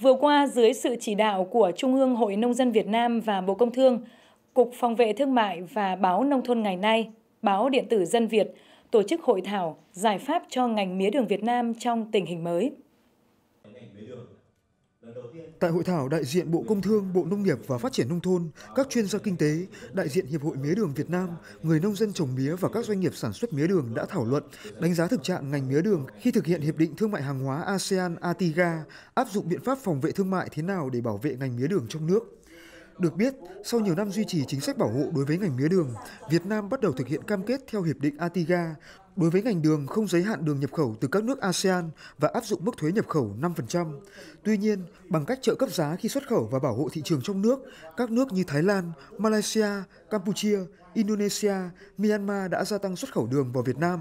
Vừa qua, dưới sự chỉ đạo của Trung ương Hội Nông dân Việt Nam và Bộ Công Thương, Cục Phòng vệ Thương mại và Báo Nông thôn ngày nay, Báo Điện tử Dân Việt tổ chức hội thảo giải pháp cho ngành mía đường Việt Nam trong tình hình mới. Tại hội thảo, đại diện Bộ Công Thương, Bộ Nông nghiệp và Phát triển Nông thôn, các chuyên gia kinh tế, đại diện Hiệp hội Mía đường Việt Nam, người nông dân trồng mía và các doanh nghiệp sản xuất mía đường đã thảo luận, đánh giá thực trạng ngành mía đường khi thực hiện Hiệp định Thương mại Hàng hóa ASEAN ATIGA, áp dụng biện pháp phòng vệ thương mại thế nào để bảo vệ ngành mía đường trong nước. Được biết, sau nhiều năm duy trì chính sách bảo hộ đối với ngành mía đường, Việt Nam bắt đầu thực hiện cam kết theo Hiệp định ATIGA đối với ngành đường không giới hạn đường nhập khẩu từ các nước ASEAN và áp dụng mức thuế nhập khẩu 5%. Tuy nhiên, bằng cách trợ cấp giá khi xuất khẩu và bảo hộ thị trường trong nước, các nước như Thái Lan, Malaysia, Campuchia, Indonesia, Myanmar đã gia tăng xuất khẩu đường vào Việt Nam.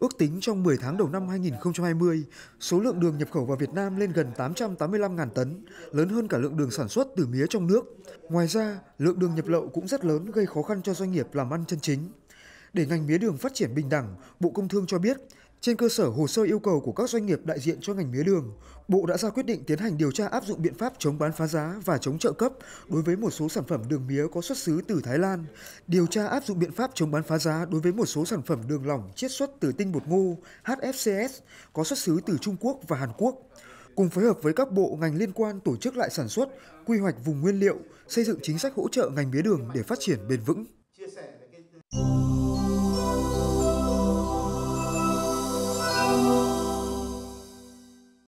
Ước tính trong 10 tháng đầu năm 2020, số lượng đường nhập khẩu vào Việt Nam lên gần 885.000 tấn, lớn hơn cả lượng đường sản xuất từ mía trong nước. Ngoài ra, lượng đường nhập lậu cũng rất lớn gây khó khăn cho doanh nghiệp làm ăn chân chính. Để ngành mía đường phát triển bình đẳng, Bộ Công Thương cho biết trên cơ sở hồ sơ yêu cầu của các doanh nghiệp đại diện cho ngành mía đường, Bộ đã ra quyết định tiến hành điều tra áp dụng biện pháp chống bán phá giá và chống trợ cấp đối với một số sản phẩm đường mía có xuất xứ từ Thái Lan, điều tra áp dụng biện pháp chống bán phá giá đối với một số sản phẩm đường lỏng chiết xuất từ tinh bột ngô HFCS có xuất xứ từ Trung Quốc và Hàn Quốc cùng phối hợp với các bộ ngành liên quan tổ chức lại sản xuất, quy hoạch vùng nguyên liệu, xây dựng chính sách hỗ trợ ngành mía đường để phát triển bền vững.